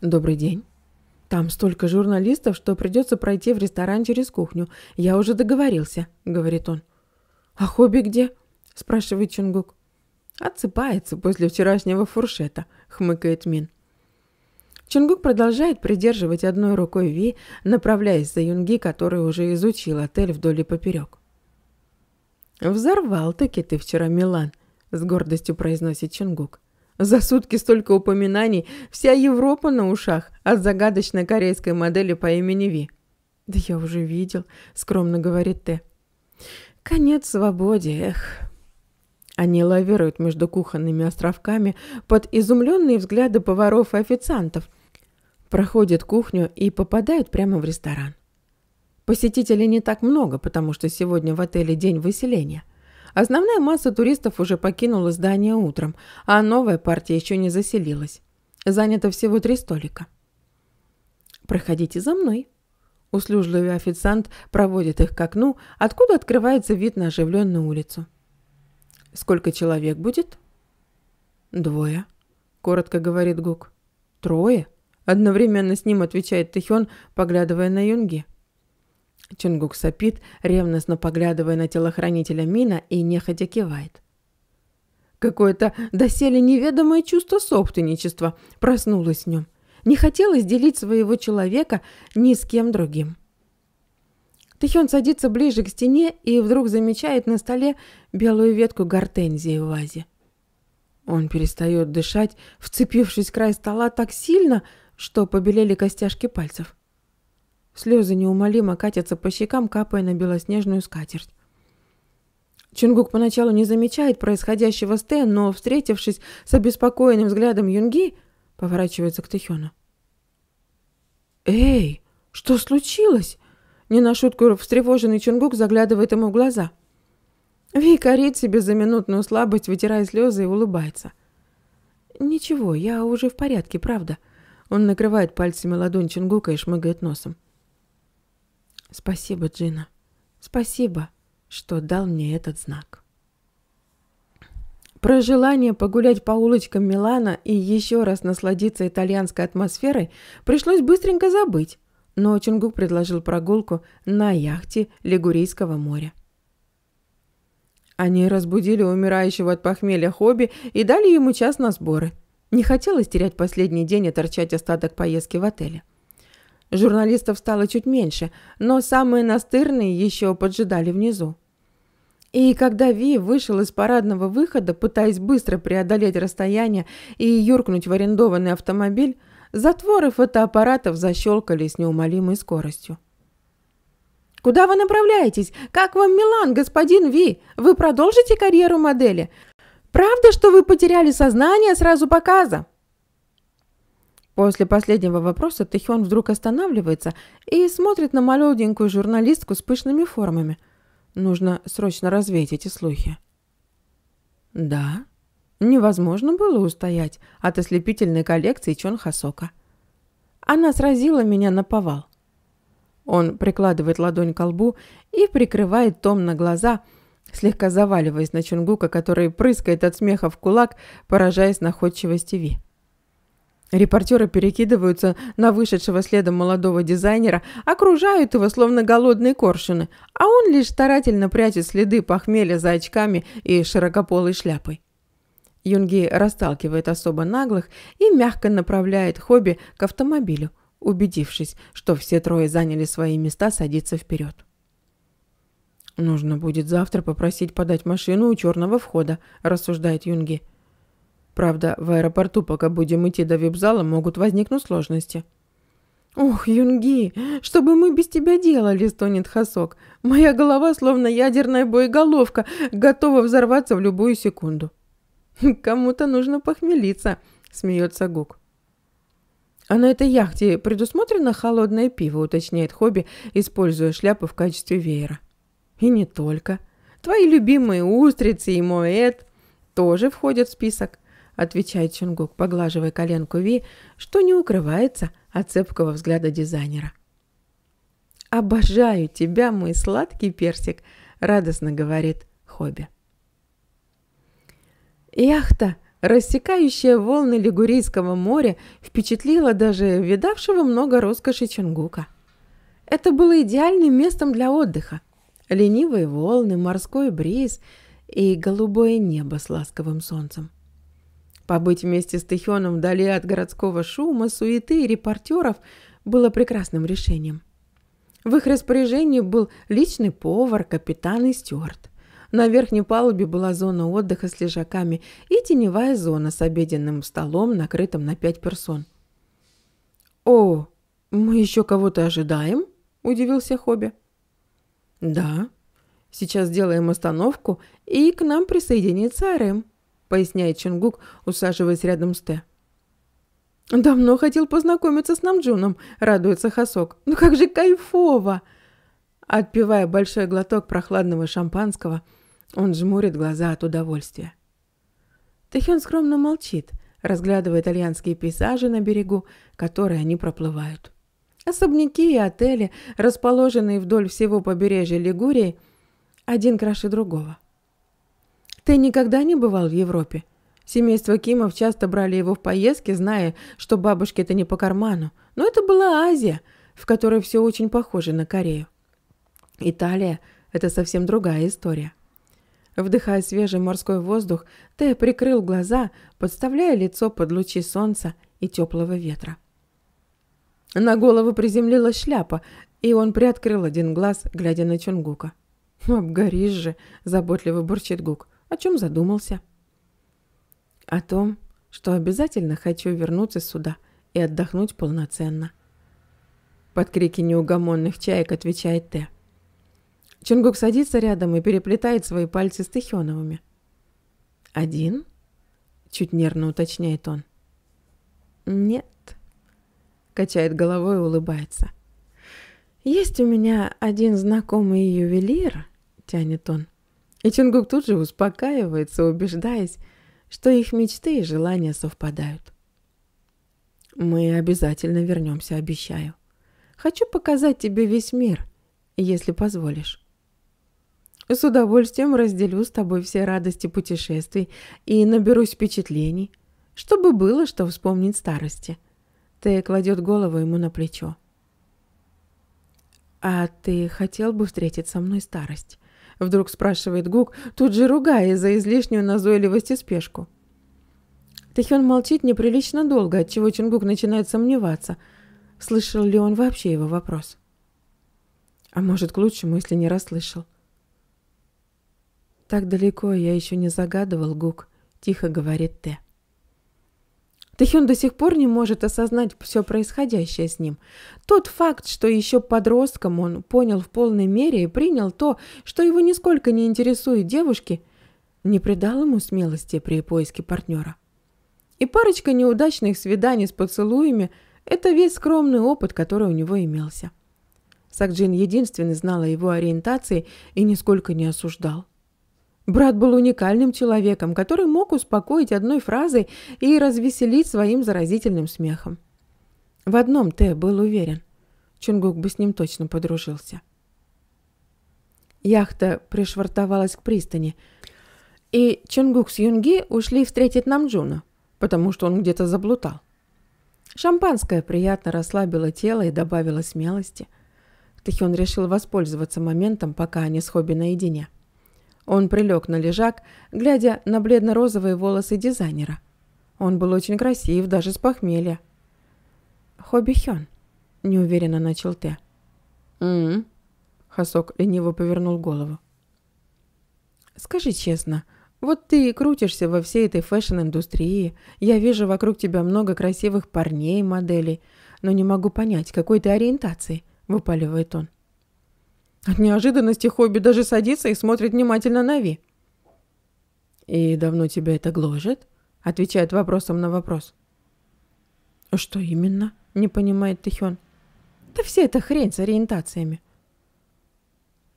«Добрый день. Там столько журналистов, что придется пройти в ресторан через кухню. Я уже договорился», — говорит он. «А хобби где?» — спрашивает Чунгук. «Отсыпается после вчерашнего фуршета», — хмыкает Мин. Чунгук продолжает придерживать одной рукой Ви, направляясь за Юнги, который уже изучил отель вдоль и поперек. «Взорвал-таки ты вчера Милан», — с гордостью произносит Чингук. «За сутки столько упоминаний, вся Европа на ушах от загадочной корейской модели по имени Ви». «Да я уже видел», — скромно говорит Т. «Конец свободе, эх». Они лавируют между кухонными островками под изумленные взгляды поваров и официантов, проходят кухню и попадают прямо в ресторан. Посетителей не так много, потому что сегодня в отеле день выселения. Основная масса туристов уже покинула здание утром, а новая партия еще не заселилась. Занято всего три столика. «Проходите за мной». Услужливый официант проводит их к окну, откуда открывается вид на оживленную улицу. «Сколько человек будет?» «Двое», — коротко говорит Гук. «Трое?» — одновременно с ним отвечает Тэхён, поглядывая на Юнги. Чунгук сопит, ревностно поглядывая на телохранителя Мина и нехотя кивает. Какое-то доселе неведомое чувство собственничества проснулось в нем. Не хотелось делить своего человека ни с кем другим. Тэхён садится ближе к стене и вдруг замечает на столе белую ветку гортензии в вазе. Он перестает дышать, вцепившись в край стола так сильно, что побелели костяшки пальцев. Слезы неумолимо катятся по щекам, капая на белоснежную скатерть. Чунгук поначалу не замечает происходящего с Тен, но, встретившись с обеспокоенным взглядом Юнги, поворачивается к Тэхёну. «Эй, что случилось?» Не на шутку встревоженный Чунгук заглядывает ему в глаза. Ви корит себе за минутную слабость, вытирая слезы и улыбается. «Ничего, я уже в порядке, правда». Он накрывает пальцами ладонь Чунгука и шмыгает носом. Спасибо, Джина. Спасибо, что дал мне этот знак. Про желание погулять по улочкам Милана и еще раз насладиться итальянской атмосферой пришлось быстренько забыть, но Чунгук предложил прогулку на яхте Лигурийского моря. Они разбудили умирающего от похмелья Хобби и дали ему час на сборы. Не хотелось терять последний день и торчать остаток поездки в отеле. – Журналистов стало чуть меньше, но самые настырные еще поджидали внизу. И когда Ви вышел из парадного выхода, пытаясь быстро преодолеть расстояние и юркнуть в арендованный автомобиль, затворы фотоаппаратов защелкали с неумолимой скоростью. «Куда вы направляетесь? Как вам Милан, господин Ви? Вы продолжите карьеру модели? Правда, что вы потеряли сознание сразу показа?» После последнего вопроса Тэхён вдруг останавливается и смотрит на молоденькую журналистку с пышными формами. Нужно срочно развеять эти слухи. Да, невозможно было устоять от ослепительной коллекции Чон Хасока. Она сразила меня на повал. Он прикладывает ладонь к лбу и прикрывает том на глаза, слегка заваливаясь на Чунгука, который прыскает от смеха в кулак, поражаясь находчивости Ви. Репортеры перекидываются на вышедшего следом молодого дизайнера, окружают его, словно голодные коршуны, а он лишь старательно прячет следы похмелья за очками и широкополой шляпой. Юнги расталкивает особо наглых и мягко направляет хобби к автомобилю, убедившись, что все трое заняли свои места садиться вперед. «Нужно будет завтра попросить подать машину у черного входа», – рассуждает Юнги. – Правда, в аэропорту, пока будем идти до вип-зала, могут возникнуть сложности. «Ох, Юнги, что бы мы без тебя делали?» – стонет Хасок. «Моя голова словно ядерная боеголовка, готова взорваться в любую секунду». «Кому-то нужно похмелиться», – смеется Гук. «А на этой яхте предусмотрено холодное пиво», – уточняет Хобби, используя шляпу в качестве веера. «И не только. Твои любимые устрицы и моэт тоже входят в список отвечает Чунгук, поглаживая коленку Ви, что не укрывается от цепкого взгляда дизайнера. «Обожаю тебя, мой сладкий персик!» — радостно говорит Хобби. Яхта, рассекающая волны Лигурийского моря, впечатлила даже видавшего много роскоши Чунгука. Это было идеальным местом для отдыха. Ленивые волны, морской бриз и голубое небо с ласковым солнцем. Побыть вместе с Тихионом вдали от городского шума, суеты и репортеров было прекрасным решением. В их распоряжении был личный повар, капитан и стюарт. На верхней палубе была зона отдыха с лежаками и теневая зона с обеденным столом, накрытым на пять персон. «О, мы еще кого-то ожидаем?» – удивился Хобби. «Да. Сейчас сделаем остановку, и к нам присоединится Рэм», поясняет Чунгук, усаживаясь рядом с Тэ. «Давно хотел познакомиться с Намджуном», — радуется Хасок. «Ну как же кайфово!» Отпивая большой глоток прохладного шампанского, он жмурит глаза от удовольствия. Тэхён скромно молчит, разглядывая итальянские пейзажи на берегу, которые они проплывают. Особняки и отели, расположенные вдоль всего побережья Лигурии, один краше другого. Ты никогда не бывал в Европе? Семейство Кимов часто брали его в поездки, зная, что бабушке это не по карману. Но это была Азия, в которой все очень похоже на Корею. Италия – это совсем другая история. Вдыхая свежий морской воздух, Тэ прикрыл глаза, подставляя лицо под лучи солнца и теплого ветра. На голову приземлилась шляпа, и он приоткрыл один глаз, глядя на Чунгука. «Обгоришь же!» – заботливо бурчит Гук. О чем задумался? О том, что обязательно хочу вернуться сюда и отдохнуть полноценно. Под крики неугомонных чаек отвечает Т. Чунгук садится рядом и переплетает свои пальцы с Тихёновыми. «Один?» – чуть нервно уточняет он. «Нет», – качает головой и улыбается. «Есть у меня один знакомый ювелир», – тянет он. И Чунгук тут же успокаивается, убеждаясь, что их мечты и желания совпадают. «Мы обязательно вернемся, обещаю. Хочу показать тебе весь мир, если позволишь». С удовольствием разделю с тобой все радости путешествий и наберусь впечатлений, чтобы было что вспомнить старости. Ты кладет голову ему на плечо. А ты хотел бы встретить со мной старость? – вдруг спрашивает Гук, тут же ругая за излишнюю назойливость и спешку. Тэхён молчит неприлично долго, отчего Чунгук начинает сомневаться, слышал ли он вообще его вопрос. А может, к лучшему, если не расслышал. «Так далеко я еще не загадывал, Гук», – тихо говорит Тэ. Тэхюн до сих пор не может осознать все происходящее с ним. Тот факт, что еще подростком он понял в полной мере и принял то, что его нисколько не интересуют девушки, не придал ему смелости при поиске партнера. И парочка неудачных свиданий с поцелуями – это весь скромный опыт, который у него имелся. Сакджин единственный знал о его ориентации и нисколько не осуждал. Брат был уникальным человеком, который мог успокоить одной фразой и развеселить своим заразительным смехом. В одном Тэ был уверен. Чунгук бы с ним точно подружился. Яхта пришвартовалась к пристани, и Чунгук с Юнги ушли встретить Намджуна, потому что он где-то заблутал. Шампанское приятно расслабило тело и добавило смелости. Тахион решил воспользоваться моментом, пока они с Хобби наедине – он прилег на лежак, глядя на бледно-розовые волосы дизайнера. Он был очень красив, даже с похмелья. «Хобби Хён», – неуверенно начал Т. «М-м-м», Хасок лениво повернул голову. «Скажи честно, вот ты крутишься во всей этой фэшн-индустрии. Я вижу вокруг тебя много красивых парней и моделей, но не могу понять, какой ты ориентации», – выпаливает он. От неожиданности Хобби даже садится и смотрит внимательно на Ви. «И давно тебя это гложет?» – отвечает вопросом на вопрос. «Что именно?» – не понимает Тихён. «Да вся эта хрень с ориентациями».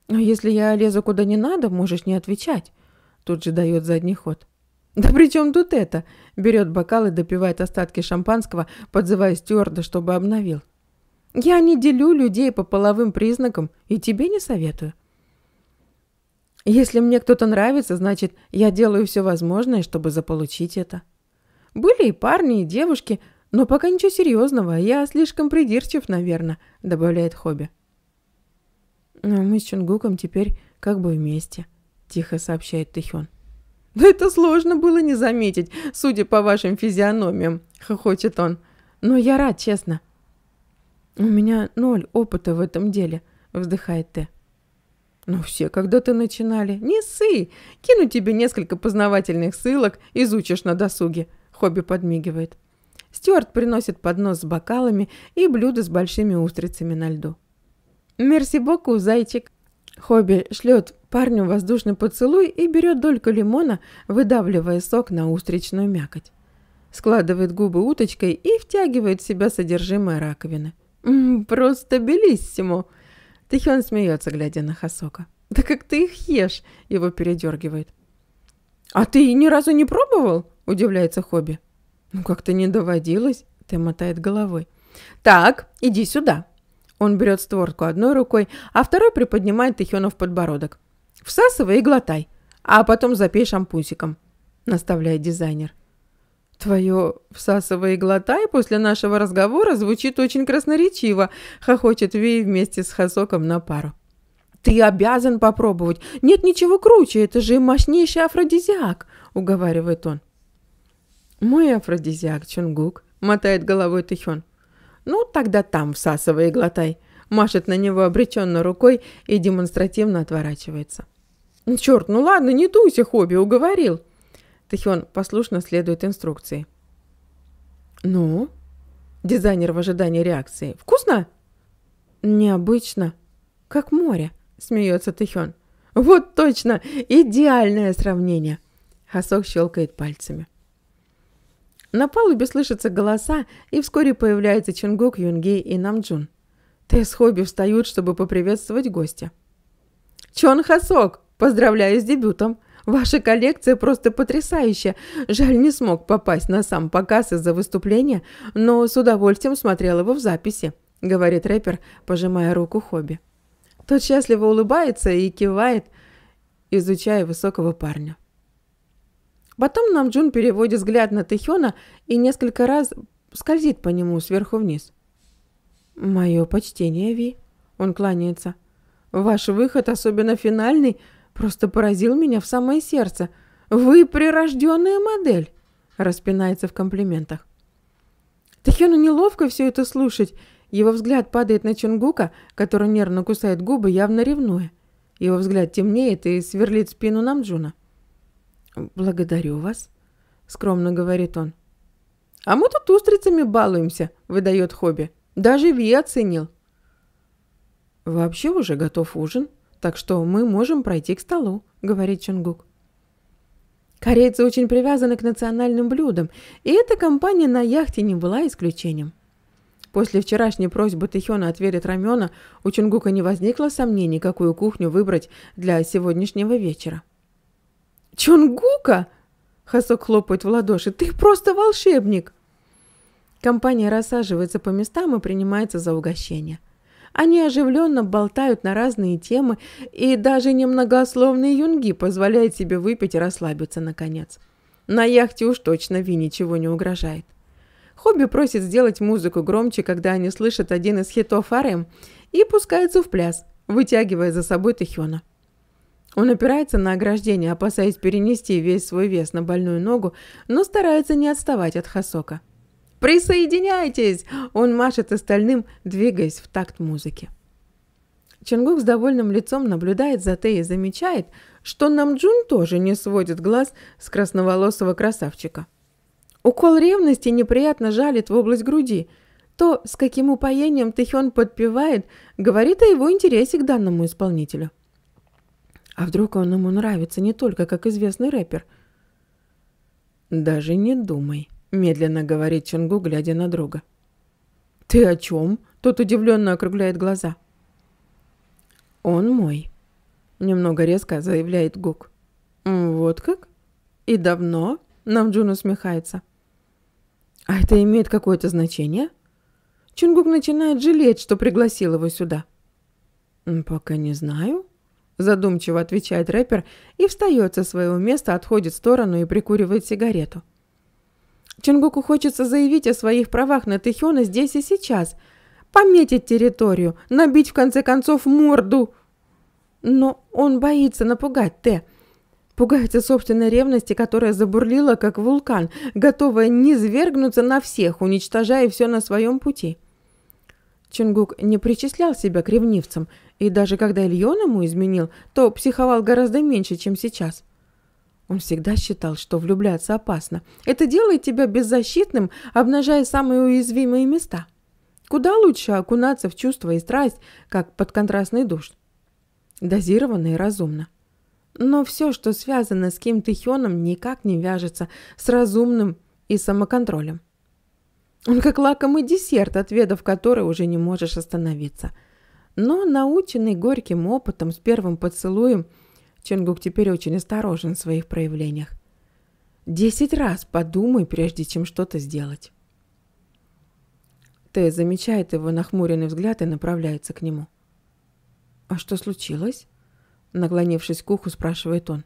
«Но «А если я лезу куда не надо, можешь не отвечать», – тут же дает задний ход. «Да при чем тут это?» – берет бокал и допивает остатки шампанского, подзывая стюарда, чтобы обновил. Я не делю людей по половым признакам и тебе не советую. Если мне кто-то нравится, значит, я делаю все возможное, чтобы заполучить это. Были и парни, и девушки, но пока ничего серьезного, я слишком придирчив, наверное, добавляет Хобби. Но ну, мы с Чунгуком теперь как бы вместе, тихо сообщает Тихён. Да это сложно было не заметить, судя по вашим физиономиям, хохочет он. Но я рад, честно. «У меня ноль опыта в этом деле», — вздыхает Т. «Ну все когда-то начинали. Не ссы! Кину тебе несколько познавательных ссылок, изучишь на досуге», — Хобби подмигивает. Стюарт приносит поднос с бокалами и блюдо с большими устрицами на льду. «Мерси боку, зайчик!» Хобби шлет парню воздушный поцелуй и берет дольку лимона, выдавливая сок на устричную мякоть. Складывает губы уточкой и втягивает в себя содержимое раковины. «Просто белиссимо!» Тэхион смеется, глядя на Хасока. «Да как ты их ешь?» — его передергивает. «А ты ни разу не пробовал?» — удивляется Хобби. «Ну, как-то не доводилось», — Тэ мотает головой. «Так, иди сюда». Он берет створку одной рукой, а второй приподнимает в подбородок. «Всасывай и глотай, а потом запей шампусиком», — наставляет дизайнер. «Твое «всасывай и глотай» после нашего разговора звучит очень красноречиво», — хохочет Вей вместе с Хасоком на пару. «Ты обязан попробовать. Нет ничего круче, это же мощнейший афродизиак», — уговаривает он. «Мой афродизиак, Чунгук», — мотает головой Тихён. «Ну, тогда там всасывай и глотай», — машет на него обреченно рукой и демонстративно отворачивается. «Черт, ну ладно, не дуйся, Хобби, уговорил», — Тэхён послушно следует инструкции. «Ну?» Дизайнер в ожидании реакции. «Вкусно?» «Необычно. Как море», — смеется Тэхён. «Вот точно! Идеальное сравнение!» Хасок щелкает пальцами. На палубе слышатся голоса, и вскоре появляются Чунгук, Юнги и Намджун. Тэ с Хобби встают, чтобы поприветствовать гостя. «Чон Хасок! Поздравляю с дебютом!» Ваша коллекция просто потрясающая. Жаль, не смог попасть на сам показ из-за выступления, но с удовольствием смотрел его в записи», — говорит рэпер, пожимая руку Хобби. Тот счастливо улыбается и кивает, изучая высокого парня. Потом Намджун переводит взгляд на Тэхёна и несколько раз скользит по нему сверху вниз. «Мое почтение, Ви», — он кланяется. «Ваш выход, особенно финальный, — просто поразил меня в самое сердце. Вы прирожденная модель!» Распинается в комплиментах. Тахену неловко все это слушать. Его взгляд падает на Чунгука, который нервно кусает губы, явно ревнуя. Его взгляд темнеет и сверлит спину Намджуна. «Благодарю вас», — скромно говорит он. «А мы тут устрицами балуемся», — выдает Хобби. «Даже Ви оценил». «Вообще уже готов ужин», так что мы можем пройти к столу», — говорит Чунгук. Корейцы очень привязаны к национальным блюдам, и эта компания на яхте не была исключением. После вчерашней просьбы Тэхёна отверить рамена у Чунгука не возникло сомнений, какую кухню выбрать для сегодняшнего вечера. «Чунгука!» – Хасок хлопает в ладоши. «Ты просто волшебник!» Компания рассаживается по местам и принимается за угощение. Они оживленно болтают на разные темы, и даже немногословный юнги позволяет себе выпить и расслабиться, наконец. На яхте уж точно Ви ничего не угрожает. Хобби просит сделать музыку громче, когда они слышат один из хитов Арем, и пускается в пляс, вытягивая за собой Тэхёна. Он опирается на ограждение, опасаясь перенести весь свой вес на больную ногу, но старается не отставать от Хасока. «Присоединяйтесь!» Он машет остальным, двигаясь в такт музыки. Чонгук с довольным лицом наблюдает за Тэ и замечает, что Намджун тоже не сводит глаз с красноволосого красавчика. Укол ревности неприятно жалит в область груди. То, с каким упоением Тэхён подпевает, говорит о его интересе к данному исполнителю. А вдруг он ему нравится не только как известный рэпер? «Даже не думай», Медленно говорит Чунгу, глядя на друга. «Ты о чем?» Тот удивленно округляет глаза. «Он мой», — немного резко заявляет Гук. «Вот как? И давно?» — Намджун усмехается. «А это имеет какое-то значение?» Чунгук начинает жалеть, что пригласил его сюда. «Пока не знаю», – задумчиво отвечает рэпер и встает со своего места, отходит в сторону и прикуривает сигарету. Чонгуку хочется заявить о своих правах на Тэхёна здесь и сейчас, пометить территорию, набить в конце концов морду. Но он боится напугать Тэ. Пугается собственной ревности, которая забурлила, как вулкан, готовая низвергнуться на всех, уничтожая все на своем пути. Чингук не причислял себя к ревнивцам, и даже когда Ильон ему изменил, то психовал гораздо меньше, чем сейчас. Он всегда считал, что влюбляться опасно. Это делает тебя беззащитным, обнажая самые уязвимые места. Куда лучше окунаться в чувства и страсть, как под контрастный душ. Дозированно и разумно. Но все, что связано с Ким Тихионом, никак не вяжется с разумным и самоконтролем. Он как лакомый десерт, отведав который уже не можешь остановиться. Но наученный горьким опытом с первым поцелуем – Чонгук теперь очень осторожен в своих проявлениях. Десять раз подумай, прежде чем что-то сделать. Тэ замечает его нахмуренный взгляд и направляется к нему. «А что случилось?» Наклонившись к уху, спрашивает он.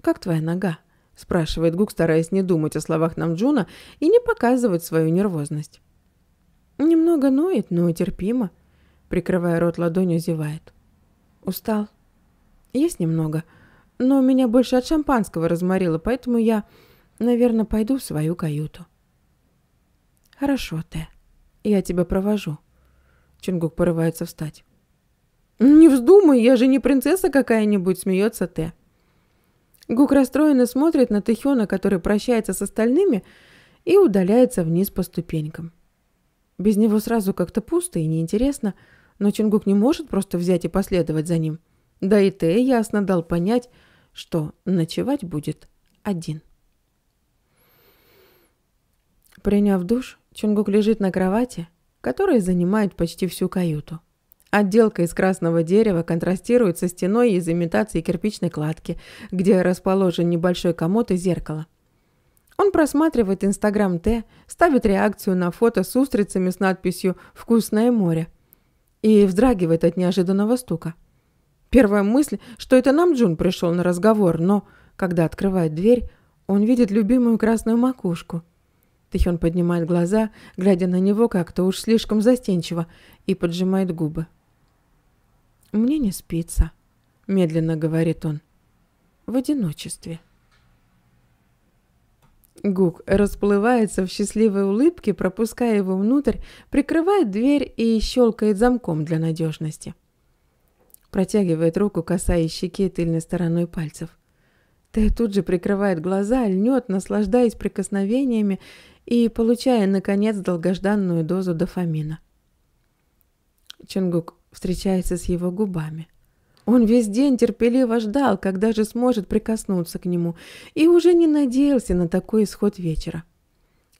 «Как твоя нога?» – спрашивает Гук, стараясь не думать о словах Намджуна и не показывать свою нервозность. «Немного ноет, но терпимо», – прикрывая рот ладонью, зевает. «Устал?» Есть немного, но меня больше от шампанского разморило, поэтому я, наверное, пойду в свою каюту. Хорошо, Тэ. Я тебя провожу. Чингук порывается встать. Ну, не вздумай, я же не принцесса какая-нибудь, смеется Тэ. Гук расстроенно смотрит на Тэхёна, который прощается с остальными и удаляется вниз по ступенькам. Без него сразу как-то пусто и неинтересно, но Чингук не может просто взять и последовать за ним – да и Тэ ясно дал понять, что ночевать будет один. Приняв душ, Чунгук лежит на кровати, которая занимает почти всю каюту. Отделка из красного дерева контрастирует со стеной из имитации кирпичной кладки, где расположен небольшой комод и зеркало. Он просматривает Инстаграм Т, ставит реакцию на фото с устрицами с надписью «Вкусное море» и вздрагивает от неожиданного стука. Первая мысль, что это нам Джун пришел на разговор, но, когда открывает дверь, он видит любимую красную макушку. Тихон поднимает глаза, глядя на него как-то уж слишком застенчиво, и поджимает губы. «Мне не спится», — медленно говорит он, — «в одиночестве». Гук расплывается в счастливой улыбке, пропуская его внутрь, прикрывает дверь и щелкает замком для надежности протягивает руку, касаясь щеки тыльной стороной пальцев. Ты тут же прикрывает глаза, льнет, наслаждаясь прикосновениями и получая, наконец, долгожданную дозу дофамина. Чунгук встречается с его губами. Он весь день терпеливо ждал, когда же сможет прикоснуться к нему, и уже не надеялся на такой исход вечера.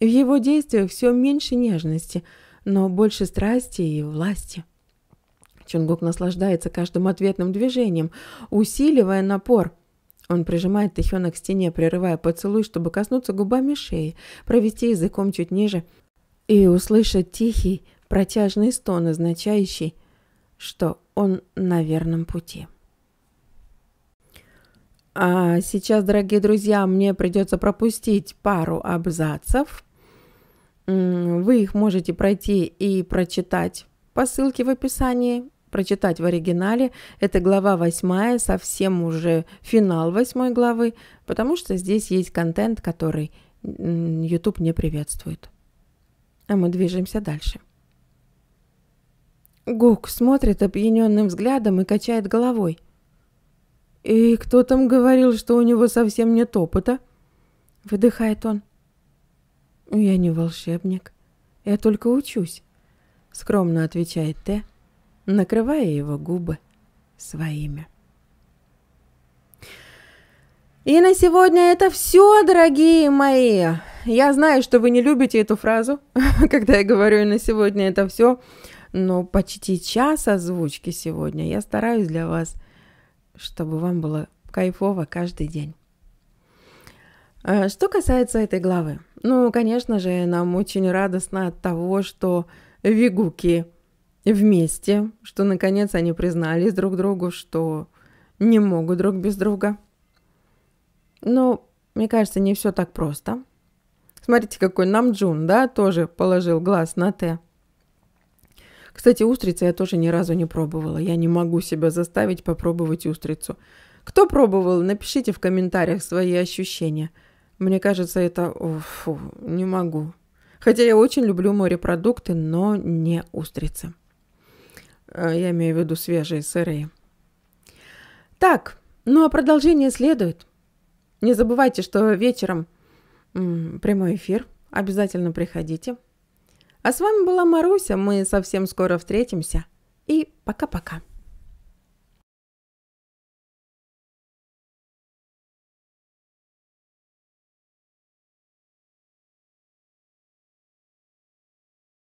В его действиях все меньше нежности, но больше страсти и власти. Чунгук наслаждается каждым ответным движением, усиливая напор. Он прижимает Тэхёна к стене, прерывая поцелуй, чтобы коснуться губами шеи, провести языком чуть ниже и услышать тихий, протяжный стон, означающий, что он на верном пути. А сейчас, дорогие друзья, мне придется пропустить пару абзацев. Вы их можете пройти и прочитать по ссылке в описании прочитать в оригинале. Это глава восьмая, совсем уже финал восьмой главы, потому что здесь есть контент, который YouTube не приветствует. А мы движемся дальше. Гук смотрит опьяненным взглядом и качает головой. «И кто там говорил, что у него совсем нет опыта?» Выдыхает он. «Я не волшебник. Я только учусь», — скромно отвечает Т, накрывая его губы своими. И на сегодня это все, дорогие мои. Я знаю, что вы не любите эту фразу, [laughs] когда я говорю «и на сегодня это все», но почти час озвучки сегодня я стараюсь для вас, чтобы вам было кайфово каждый день. А, что касается этой главы, ну, конечно же, нам очень радостно от того, что Вигуки вместе, что наконец они признались друг другу, что не могут друг без друга. Но, мне кажется, не все так просто. Смотрите, какой Намджун, да, тоже положил глаз на Т. Кстати, устрицы я тоже ни разу не пробовала. Я не могу себя заставить попробовать устрицу. Кто пробовал, напишите в комментариях свои ощущения. Мне кажется, это... фу, не могу. Хотя я очень люблю морепродукты, но не устрицы. Э, я имею в виду свежие сырые. Так, ну а продолжение следует. Не забывайте, что вечером прямой эфир. Обязательно приходите. А с вами была Маруся. Мы совсем скоро встретимся. И пока-пока.